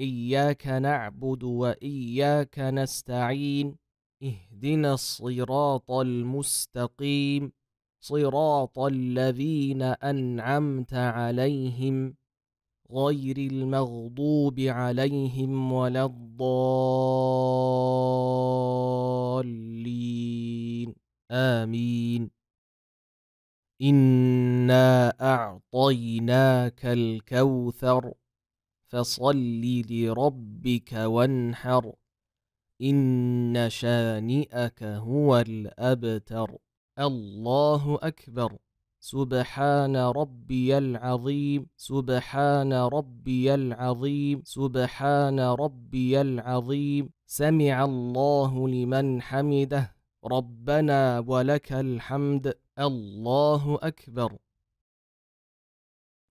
إياك نعبد وإياك نستعين اهدنا الصراط المستقيم صراط الذين أنعمت عليهم غير المغضوب عليهم ولا الضالين آمين إنا أعطيناك الكوثر فصل لربك وانحر إن شانئك هو الأبتر الله أكبر سبحان ربي العظيم سبحان ربي العظيم سبحان ربي العظيم سمع الله لمن حمده ربنا ولك الحمد الله أكبر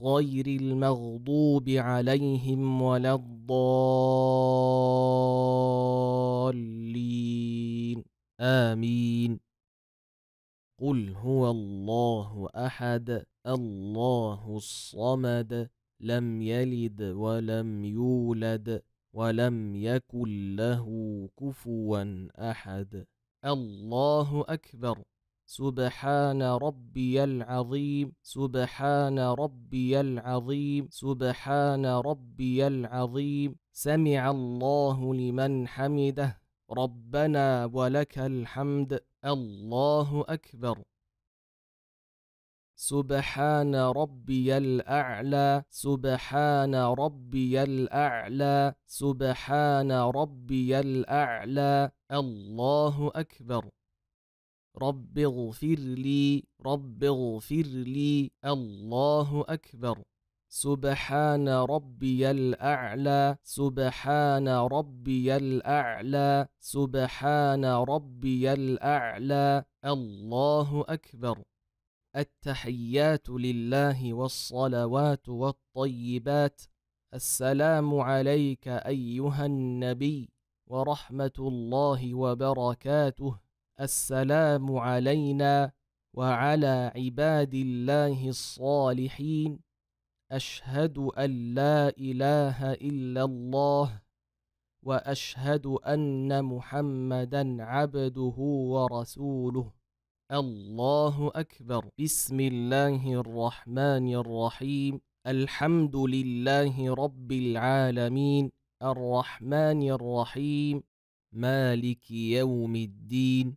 غير المغضوب عليهم ولا الضالين امين قل هو الله احد الله الصمد لم يلد ولم يولد ولم يكن له كفوا احد الله اكبر سبحان ربي العظيم سبحان ربي العظيم سبحان ربي العظيم سمع الله لمن حمده ربنا ولك الحمد الله اكبر سبحان ربي الأعلى سبحان ربي الأعلى سبحان ربي الأعلى الله أكبر رب اغفر لي رب اغفر لي الله أكبر سبحان ربي الأعلى سبحان ربي الأعلى سبحان ربي الأعلى الله أكبر التحيات لله والصلوات والطيبات السلام عليك أيها النبي ورحمة الله وبركاته السلام علينا وعلى عباد الله الصالحين اشهد ان لا اله الا الله واشهد ان محمدا عبده ورسوله الله اكبر بسم الله الرحمن الرحيم الحمد لله رب العالمين الرحمن الرحيم مالك يوم الدين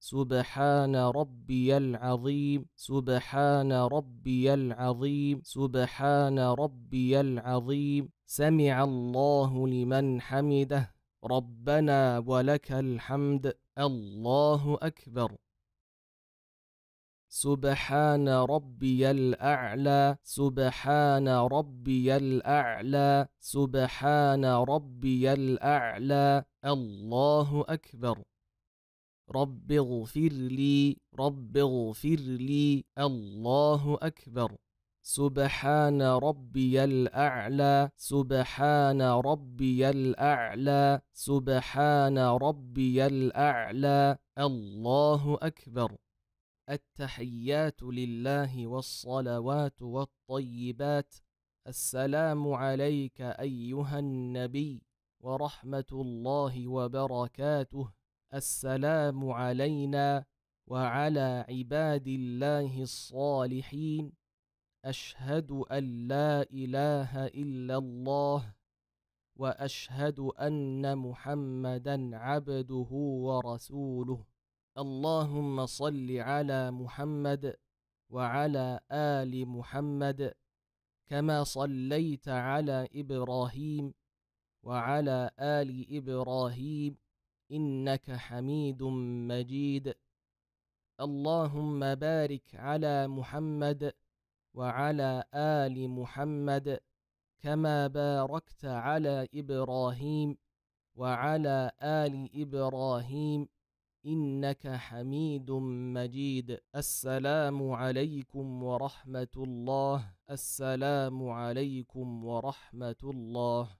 سبحان ربي العظيم سبحان ربي العظيم سبحان ربي العظيم سمع الله لمن حمده ربنا ولك الحمد الله اكبر سبحان ربي الأعلى سبحان ربي الأعلى سبحان ربي الأعلى الله أكبر رب اغفر لي رب اغفر لي الله أكبر سبحان ربي الأعلى سبحان ربي الأعلى سبحان ربي الأعلى الله أكبر التحيات لله والصلوات والطيبات السلام عليك أيها النبي ورحمة الله وبركاته السلام علينا وعلى عباد الله الصالحين اشهد ان لا اله الا الله واشهد ان محمدا عبده ورسوله اللهم صل على محمد وعلى ال محمد كما صليت على ابراهيم وعلى ال ابراهيم انك حميد مجيد اللهم بارك على محمد وعلى ال محمد كما باركت على ابراهيم وعلى ال ابراهيم انك حميد مجيد السلام عليكم ورحمه الله السلام عليكم ورحمه الله